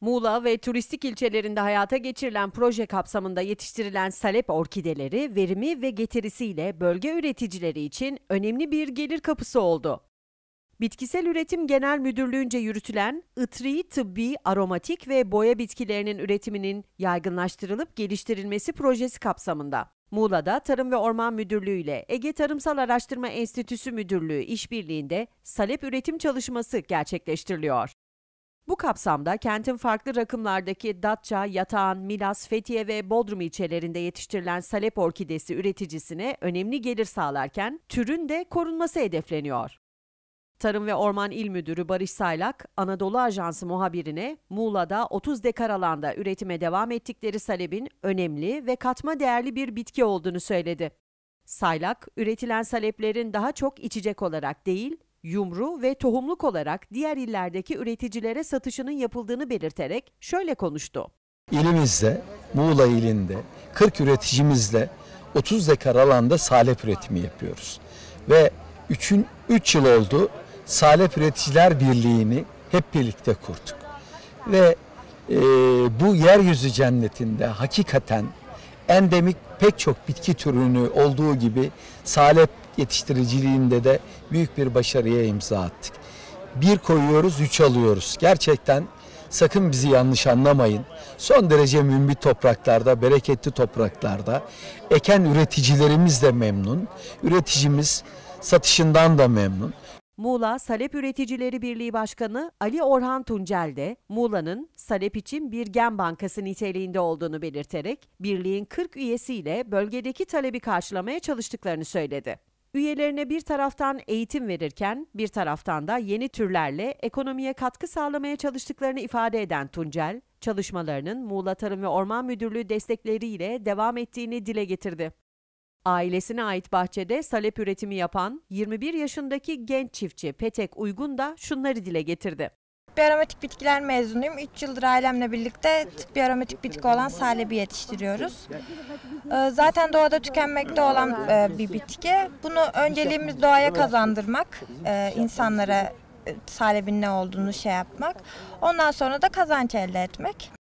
Muğla ve turistik ilçelerinde hayata geçirilen proje kapsamında yetiştirilen salep orkideleri verimi ve getirisiyle bölge üreticileri için önemli bir gelir kapısı oldu. Bitkisel Üretim Genel Müdürlüğü'nce yürütülen ıtri, tıbbi, aromatik ve boya bitkilerinin üretiminin yaygınlaştırılıp geliştirilmesi projesi kapsamında Muğla'da Tarım ve Orman Müdürlüğü ile Ege Tarımsal Araştırma Enstitüsü Müdürlüğü işbirliğinde salep üretim çalışması gerçekleştiriliyor. Bu kapsamda kentin farklı rakımlardaki Datça, Yatağan, Milas, Fethiye ve Bodrum ilçelerinde yetiştirilen salep orkidesi üreticisine önemli gelir sağlarken türün de korunması hedefleniyor. Tarım ve Orman İl Müdürü Barış Saylak, Anadolu Ajansı muhabirine Muğla'da 30 dekar alanda üretime devam ettikleri salebin önemli ve katma değerli bir bitki olduğunu söyledi. Saylak, üretilen saleplerin daha çok içecek olarak değil, yumru ve tohumluk olarak diğer illerdeki üreticilere satışının yapıldığını belirterek şöyle konuştu. İlimizde, Muğla ilinde 40 üreticimizle 30 dekar alanda salep üretimi yapıyoruz. Ve 3, üç yıl oldu Salep Üreticiler Birliği'ni hep birlikte kurduk. Ve e, bu yeryüzü cennetinde hakikaten endemik pek çok bitki türünü olduğu gibi salep yetiştiriciliğinde de büyük bir başarıya imza attık. Bir koyuyoruz, üç alıyoruz. Gerçekten sakın bizi yanlış anlamayın. Son derece mümbit topraklarda, bereketli topraklarda eken üreticilerimiz de memnun. Üreticimiz satışından da memnun. Muğla Salep Üreticileri Birliği Başkanı Ali Orhan Tuncel de Muğla'nın Salep için bir gen bankası niteliğinde olduğunu belirterek birliğin 40 üyesiyle bölgedeki talebi karşılamaya çalıştıklarını söyledi. Üyelerine bir taraftan eğitim verirken bir taraftan da yeni türlerle ekonomiye katkı sağlamaya çalıştıklarını ifade eden Tuncel, çalışmalarının Muğla Tarım ve Orman Müdürlüğü destekleriyle devam ettiğini dile getirdi. Ailesine ait bahçede salep üretimi yapan 21 yaşındaki genç çiftçi Petek Uygun da şunları dile getirdi. Tıbbi aromatik bitkiler mezunuyum. 3 yıldır ailemle birlikte tıbbi aromatik bitki olan salebi yetiştiriyoruz. Ee, zaten doğada tükenmekte olan e, bir bitki. Bunu önceliğimiz doğaya kazandırmak, e, insanlara e, salebin ne olduğunu şey yapmak. Ondan sonra da kazanç elde etmek.